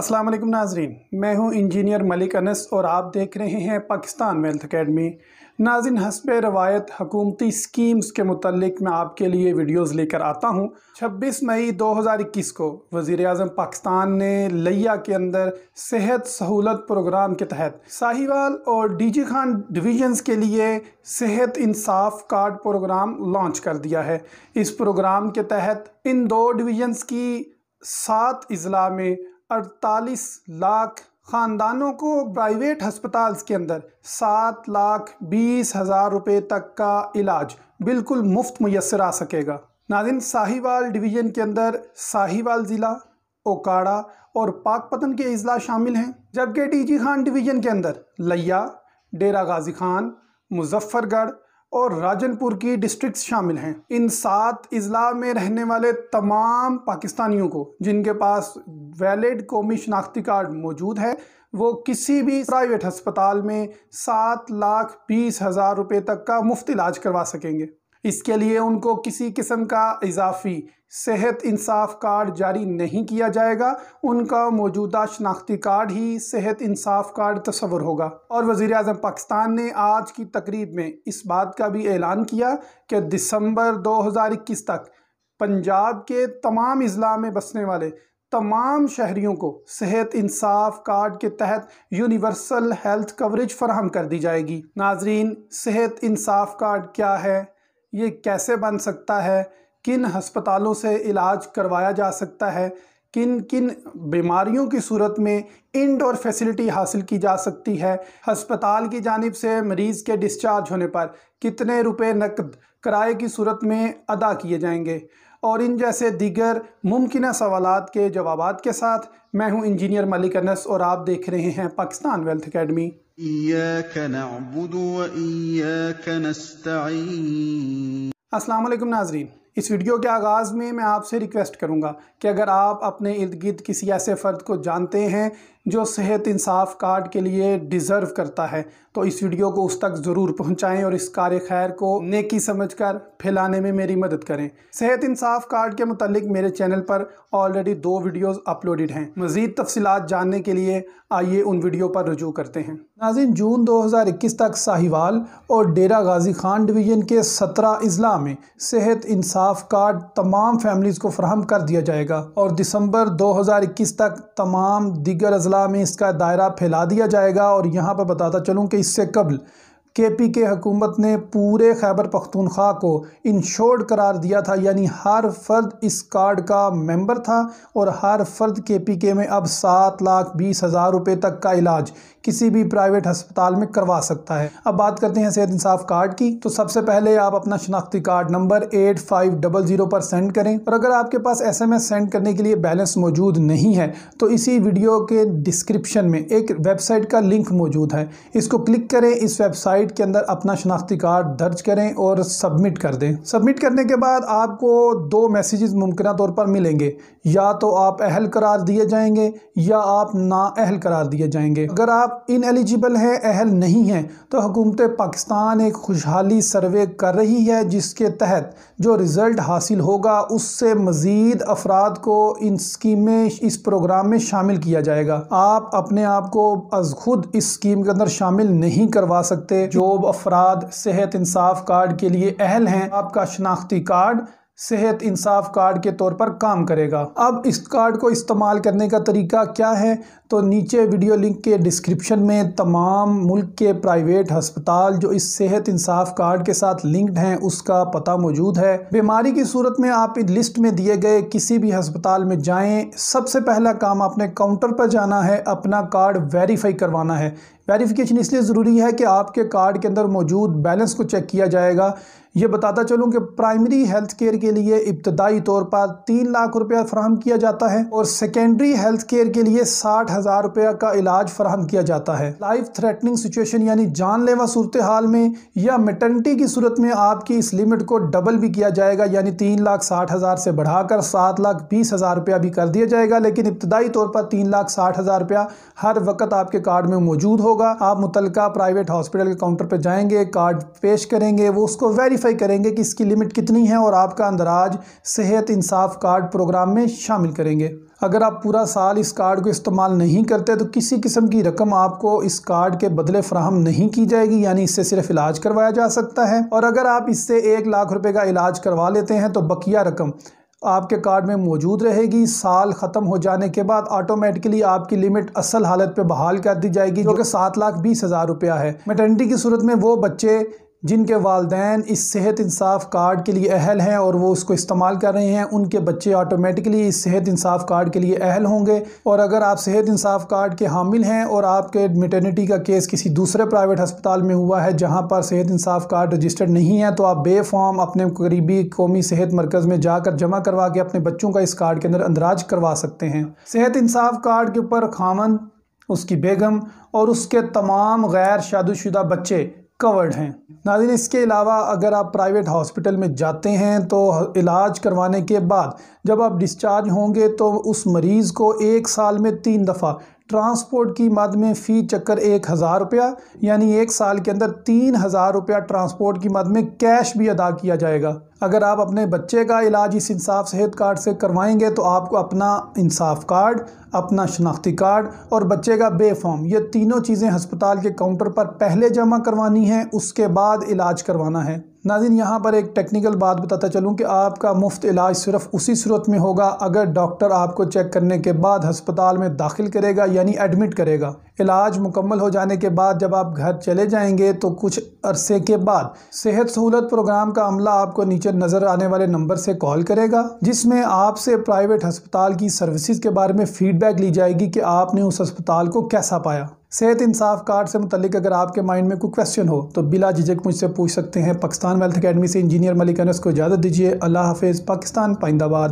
अस्सलाम वालेकुम नाजरीन मैं हूं इंजीनियर मलिक अनस और आप देख रहे हैं पाकिस्तान वेल्थ अकेडमी नाजिन हसब रवायत हकूमती स्कीम्स के मतलब मैं आपके लिए वीडियोस लेकर आता हूं 26 मई 2021 को वज़ी अजम पाकिस्तान ने लिया के अंदर सेहत सहूलत प्रोग्राम के तहत साहिवाल और डी जी खान डिवीजन्स के लिए सेहत इंसाफ कार्ड प्रोग्राम लॉन्च कर दिया है इस प्रोग्राम के तहत इन दो डिवीजन्स की सात अजला में अड़तालीस लाख ख़ानदानों को प्राइवेट हस्पताल के अंदर सात लाख बीस हज़ार रुपये तक का इलाज बिल्कुल मुफ्त मैसर आ सकेगा नादिन साहिवाल डिवीज़न के अंदर साहिवाल ज़िला ओकाड़ा और पाकपतन के अजला शामिल हैं जबकि डी जी खान डिवीज़न के अंदर लिया डेरा गाजी खान मुजफ्फरगढ़ और राजनपुर की डिस्ट्रिक्ट शामिल हैं इन सात अजला में रहने वाले तमाम पाकिस्तानियों को जिनके पास वैलिड कौमी शनाख्ती कार्ड मौजूद है वो किसी भी प्राइवेट अस्पताल में सात लाख बीस हज़ार रुपये तक का मुफ्त इलाज करवा सकेंगे इसके लिए उनको किसी किस्म का इजाफी सेहत इंसाफ कार्ड जारी नहीं किया जाएगा उनका मौजूदा शनाख्ती कार्ड ही सेहत इंसाफ कार्ड तस्वर होगा और वज़ी अजम पाकिस्तान ने आज की तकरीब में इस बात का भी ऐलान किया कि दिसंबर 2021 तक पंजाब के तमाम अजला में बसने वाले तमाम शहरीों को सेहत इंसाफ कार्ड के तहत यूनिवर्सल हेल्थ कवरेज फराहम कर दी जाएगी नाजरीन सेहत इंसाफ कार्ड क्या है ये कैसे बन सकता है किन हस्पतालों से इलाज करवाया जा सकता है किन किन बीमारियों की सूरत में इनडोर फैसिलिटी हासिल की जा सकती है हस्पताल की जानब से मरीज़ के डिस्चार्ज होने पर कितने रुपए नकद किराए की सूरत में अदा किए जाएंगे और इन जैसे दीगर मुमकिन सवाल के जवाब के साथ मैं हूं इंजीनियर मलिक अनस और आप देख रहे हैं पाकिस्तान वेल्थ अकेडमी अस्सलाम वालेकुम नाजरीन इस वीडियो के आगाज़ में मैं आपसे रिक्वेस्ट करूंगा कि अगर आप अपने इर्द गिर्द किसी ऐसे फ़र्द को जानते हैं जो सेहत इंसाफ कार्ड के लिए डिज़र्व करता है तो इस वीडियो को उस तक ज़रूर पहुंचाएं और इस कार्य खैर को नेकी समझकर फैलाने में मेरी मदद करें सेहत इंसाफ कार्ड के मतलब मेरे चैनल पर ऑलरेडी दो वीडियोस अपलोडेड हैं मज़ीद तफसलत जानने के लिए आइए उन वीडियो पर रजू करते हैं नाजिन जून 2021 तक साहिवाल और डेरा गाजी खान डिवीज़न के सत्रह अजला में सेहत इंसाफ कार्ड तमाम फैमिलीज़ को फ्राहम कर दिया जाएगा और दिसंबर 2021 तक तमाम दिगर अजला अज़ला में इसका दायरा फैला दिया जाएगा और यहाँ पर बताता चलूँ कि इससे कबल के पी के हकूमत ने पूरे खैबर पख्तूनख्वा को इंश्योर्ड करार दिया था यानी हर फर्द इस कार्ड का मेंबर था और हर फर्द के पी के में अब सात लाख बीस हज़ार रुपये तक का इलाज किसी भी प्राइवेट हस्पताल में करवा सकता है अब बात करते हैं सेहत इंसाफ कार्ड की तो सबसे पहले आप अपना शनाख्ती card number eight five double zero पर सेंड करें और अगर आपके पास एस एम एस सेंड करने के लिए बैलेंस मौजूद नहीं है तो इसी वीडियो के डिस्क्रिप्शन में एक वेबसाइट का लिंक मौजूद है इसको क्लिक करें इस वेबसाइट वेबसाइट के अंदर अपना शनाख्ती कार्ड दर्ज करें और सबमिट कर दें सबमिट करने के बाद आपको दो मैसेजेस मुमकिन तौर पर मिलेंगे या तो आप अहल करार दिए जाएंगे या आप नाअहल करार दिए जाएंगे अगर आप इन एलिजिबल हैं अहल नहीं हैं तो हुकूमत पाकिस्तान एक खुशहाली सर्वे कर रही है जिसके तहत जो रिज़ल्ट हासिल होगा उससे मज़ीद अफराद को इन स्कीमें इस प्रोग्राम में शामिल किया जाएगा आप अपने आप को अज खुद इस स्कीम के अंदर शामिल नहीं करवा सकते जॉब अफराद सेहत इंसाफ कार्ड के लिए अहल हैं आपका शनाख्ती कार्ड सेहत इंसाफ कार्ड के तौर पर काम करेगा अब इस कार्ड को इस्तेमाल करने का तरीका क्या है तो नीचे वीडियो लिंक के डिस्क्रिप्शन में तमाम मुल्क के प्राइवेट हस्पताल जो इस सेहत इंसाफ कार्ड के साथ लिंक्ड हैं उसका पता मौजूद है बीमारी की सूरत में आप इस लिस्ट में दिए गए किसी भी हस्पताल में जाएं सबसे पहला काम आपने काउंटर पर जाना है अपना कार्ड वेरीफाई करवाना है वेरिफिकेशन इसलिए ज़रूरी है कि आपके कार्ड के अंदर मौजूद बैलेंस को चेक किया जाएगा ये बताता चलूँ कि प्राइमरी हेल्थ केयर के लिए इब्तदाई तौर पर तीन लाख रुपया फ्राहम किया जाता है और सेकेंडरी हेल्थ केयर के लिए साठ हज़ार रुपया का इलाज फ़राहम किया जाता है लाइफ थ्रेटनिंग सिचुएशन यानी जानलेवा सूरत हाल में या मेटर्निटी की सूरत में आपकी इस लिमिट को डबल भी किया जाएगा यानी तीन लाख साठ हज़ार से बढ़ाकर सात लाख बीस हज़ार रुपया भी कर दिया जाएगा लेकिन इब्तदाई तौर पर तीन लाख साठ हज़ार रुपया हर वक्त आपके कार्ड में मौजूद होगा होगा आप मुतल प्राइवेट हॉस्पिटल के काउंटर पर जाएंगे कार्ड पेश करेंगे वो उसको वेरीफाई करेंगे कि इसकी लिमिट कितनी है और आपका अंदराज सेहत इंसाफ कार्ड प्रोग्राम में शामिल करेंगे अगर आप पूरा साल इस कार्ड को इस्तेमाल नहीं करते तो किसी किस्म की रकम आपको इस कार्ड के बदले फ्राहम नहीं की जाएगी यानी इससे सिर्फ इलाज करवाया जा सकता है और अगर आप इससे एक लाख रुपए का इलाज करवा लेते हैं तो बकिया रकम आपके कार्ड में मौजूद रहेगी साल ख़त्म हो जाने के बाद ऑटोमेटिकली आपकी लिमिट असल हालत पे बहाल कर दी जाएगी जो कि सात लाख बीस हज़ार रुपया है मेटर्निटी की सूरत में वो बच्चे जिनके वालदेन इस सेहत इंसाफ कार्ड के लिए अहल हैं और वो उसको इस्तेमाल कर रहे हैं उनके बच्चे ऑटोमेटिकली इस सेहत इंसाफ कार्ड के लिए अहल होंगे और अगर आप सेहत इंसाफ कार्ड के हामिल हैं और आपके मेटर्निटी का केस किसी दूसरे प्राइवेट हस्पताल में हुआ है जहाँ पर सेहत इंसाफ कार्ड रजिस्टर्ड नहीं है तो आप बेफॉर्म अपने करीबी कौमी सेहत मरकज़ में जाकर जमा करवा के अपने बच्चों का इस कार्ड के अंदर अंदराज करवा सकते हैं सेहत इंसाफ कार्ड के ऊपर खामन उसकी बेगम और उसके तमाम गैर शादोशुदा बच्चे कवर्ड हैं नाजिन इसके अलावा अगर आप प्राइवेट हॉस्पिटल में जाते हैं तो इलाज करवाने के बाद जब आप डिस्चार्ज होंगे तो उस मरीज़ को एक साल में तीन दफ़ा ट्रांसपोर्ट की मद में फ़ी चक्कर एक हज़ार रुपया यानी एक साल के अंदर तीन हज़ार रुपया ट्रांसपोर्ट की मद में कैश भी अदा किया जाएगा अगर आप अपने बच्चे का इलाज इस इंसाफ सेहत कार्ड से करवाएंगे तो आपको अपना इंसाफ कार्ड अपना शनाख्ती कार्ड और बच्चे का बे फॉर्म ये तीनों चीज़ें हस्पताल के काउंटर पर पहले जमा करवानी है उसके बाद इलाज करवाना है नाजिन यहाँ पर एक टेक्निकल बात बताता चलूँ कि आपका मुफ्त इलाज सिर्फ उसी सूरत में होगा अगर डॉक्टर आपको चेक करने के बाद हस्पताल में दाखिल करेगा यानी एडमिट करेगा इलाज मुकम्मल हो जाने के बाद जब आप घर चले जाएंगे तो कुछ अरसे के बाद सेहत सहूलत प्रोग्राम का अमला आपको नीचे नज़र आने वाले नंबर से कॉल करेगा जिसमें आपसे प्राइवेट हस्पताल की सर्विसज़ के बारे में फीडबैक फ़ीडबैक ली जाएगी कि आपने उस अस्पताल को कैसा पाया सेहत इंसाफ कार्ड से मुतलिक अगर आपके माइंड में कोई क्वेश्चन हो तो बिला झिझक मुझसे पूछ सकते हैं पाकिस्तान वेल्थ अकेडमी से इंजीनियर मलिक अनस को इजाज़त दीजिए अल्लाह हाफिज़ पाकिस्तान पाइंदाबाद